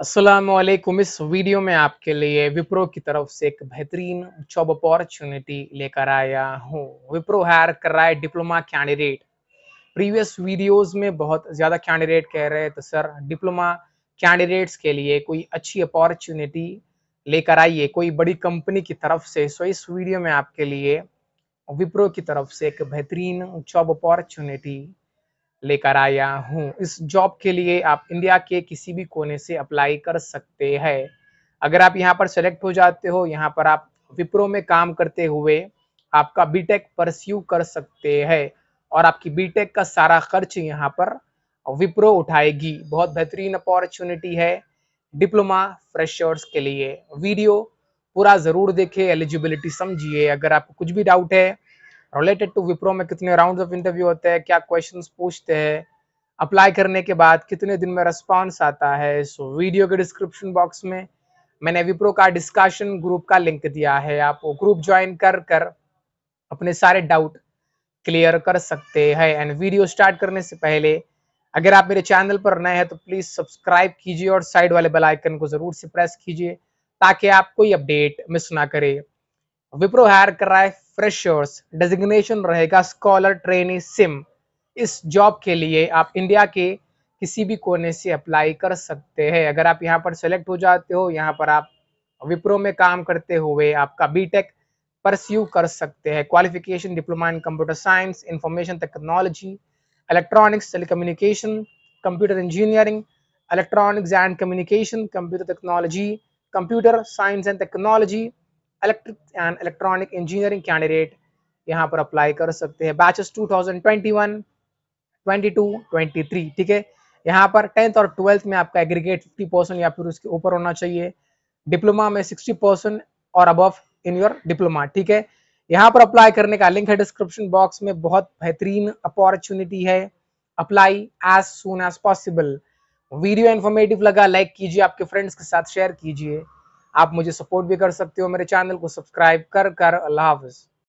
असलम इस वीडियो में आपके लिए विप्रो की तरफ से एक बेहतरीन जॉब अपॉर्चुनिटी लेकर आया हूँ विप्रो हायर कर रहा है डिप्लोमा कैंडिडेट प्रीवियस वीडियोस में बहुत ज़्यादा कैंडिडेट कह रहे हैं तो सर डिप्लोमा कैंडिडेट्स के लिए कोई अच्छी अपॉर्चुनिटी लेकर आइए कोई बड़ी कंपनी की तरफ से सो इस वीडियो में आपके लिए विप्रो की तरफ से एक बेहतरीन जॉब अपॉर्चुनिटी लेकर आया हूँ इस जॉब के लिए आप इंडिया के किसी भी कोने से अप्लाई कर सकते हैं अगर आप यहाँ पर सेलेक्ट हो जाते हो यहाँ पर आप विप्रो में काम करते हुए आपका बीटेक परस्यू कर सकते हैं और आपकी बीटेक का सारा खर्च यहाँ पर विप्रो उठाएगी बहुत बेहतरीन अपॉर्चुनिटी है डिप्लोमा फ्रेशर्स के लिए वीडियो पूरा ज़रूर देखें एलिजिबिलिटी समझिए अगर आपको कुछ भी डाउट है रिलेटेड टू विप्रो में कितने राउंड ऑफ इंटरव्यू होते हैं क्या क्वेश्चन पूछते हैं अप्लाई करने के बाद कितने दिन में रिस्पॉन्स आता है सो so, वीडियो के डिस्क्रिप्शन बॉक्स में मैंने विप्रो का डिस्कशन ग्रुप का लिंक दिया है आप वो ग्रुप ज्वाइन कर कर अपने सारे डाउट क्लियर कर सकते हैं एंड वीडियो स्टार्ट करने से पहले अगर आप मेरे चैनल पर नए हैं तो प्लीज सब्सक्राइब कीजिए और साइड वाले बेल आइकन को जरूर से प्रेस कीजिए ताकि आप कोई अपडेट मिस ना करें विप्रो हायर कर रहा है फ्रेशर्स डेजिग्नेशन रहेगा स्कॉलर ट्रेनी सिम इस जॉब के लिए आप इंडिया के किसी भी कोने से अप्लाई कर सकते हैं अगर आप यहाँ पर सेलेक्ट हो जाते हो यहाँ पर आप विप्रो में काम करते हुए आपका बीटेक परस्यू कर सकते हैं qualification diploma in computer science information technology electronics telecommunication computer engineering electronics and communication computer technology computer science and technology electric and electronic engineering candidate यहाँ पर अप्लाई कर सकते हैं बैचेस 2021, 22, 23 ठीक है यहाँ पर टेंथ और ट्वेल्थ में आपका एग्रीगेट 50 परसेंट या फिर उसके ऊपर होना चाहिए डिप्लोमा में 60 परसेंट और अबव इन योर डिप्लोमा ठीक है यहाँ पर अप्लाई करने का लिंक है डिस्क्रिप्शन बॉक्स में बहुत बेहतरीन अपॉर्चुनिटी है apply as soon as possible video informative लगा लाइक कीजिए आपके फ्रेंड्स के साथ शेयर कीजिए आप मुझे सपोर्ट भी कर सकते हो मेरे चैनल को सब्सक्राइब कर कर अल्लाह हाफिज़